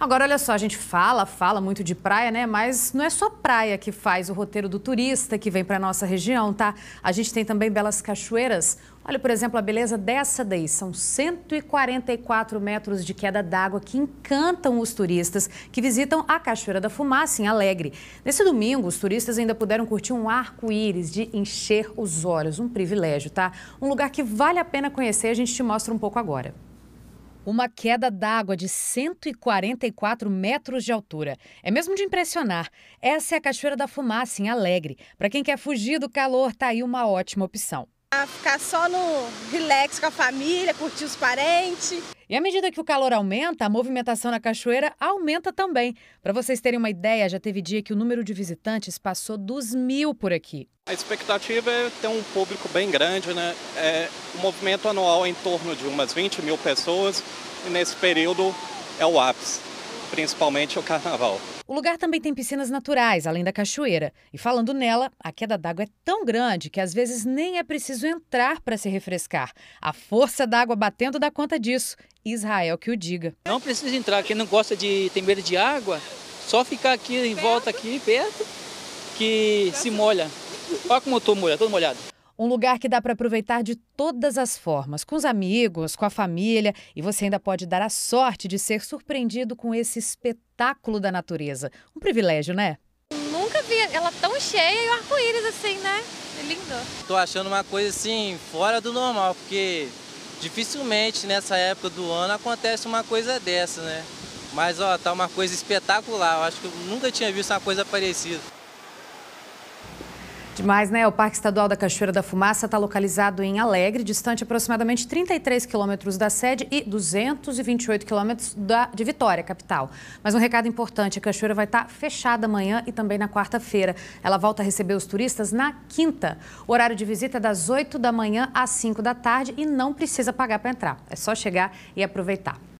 Agora, olha só, a gente fala, fala muito de praia, né? Mas não é só praia que faz o roteiro do turista que vem para nossa região, tá? A gente tem também belas cachoeiras. Olha, por exemplo, a beleza dessa daí. São 144 metros de queda d'água que encantam os turistas que visitam a Cachoeira da Fumaça, em Alegre. Nesse domingo, os turistas ainda puderam curtir um arco-íris de encher os olhos. Um privilégio, tá? Um lugar que vale a pena conhecer, a gente te mostra um pouco agora. Uma queda d'água de 144 metros de altura. É mesmo de impressionar. Essa é a Cachoeira da Fumaça, em Alegre. Para quem quer fugir do calor, tá aí uma ótima opção a ficar só no relax com a família, curtir os parentes. E à medida que o calor aumenta, a movimentação na cachoeira aumenta também. Para vocês terem uma ideia, já teve dia que o número de visitantes passou dos mil por aqui. A expectativa é ter um público bem grande, né? É, o movimento anual é em torno de umas 20 mil pessoas e nesse período é o ápice principalmente o carnaval. O lugar também tem piscinas naturais, além da cachoeira. E falando nela, a queda d'água é tão grande que às vezes nem é preciso entrar para se refrescar. A força d'água batendo dá conta disso. Israel que o diga. Não precisa entrar. Quem não gosta de tem medo de água, só ficar aqui em perto. volta aqui perto que se molha. Olha como eu tô molhado, todo molhado. Um lugar que dá para aproveitar de todas as formas, com os amigos, com a família, e você ainda pode dar a sorte de ser surpreendido com esse espetáculo da natureza. Um privilégio, né? Nunca vi ela tão cheia e o arco-íris assim, né? É lindo. Tô achando uma coisa assim fora do normal, porque dificilmente nessa época do ano acontece uma coisa dessa, né? Mas ó, tá uma coisa espetacular. Eu acho que eu nunca tinha visto uma coisa parecida. Demais, né? O Parque Estadual da Cachoeira da Fumaça está localizado em Alegre, distante aproximadamente 33 quilômetros da sede e 228 quilômetros de Vitória, capital. Mas um recado importante: a cachoeira vai estar tá fechada amanhã e também na quarta-feira. Ela volta a receber os turistas na quinta. O horário de visita é das 8 da manhã às 5 da tarde e não precisa pagar para entrar. É só chegar e aproveitar.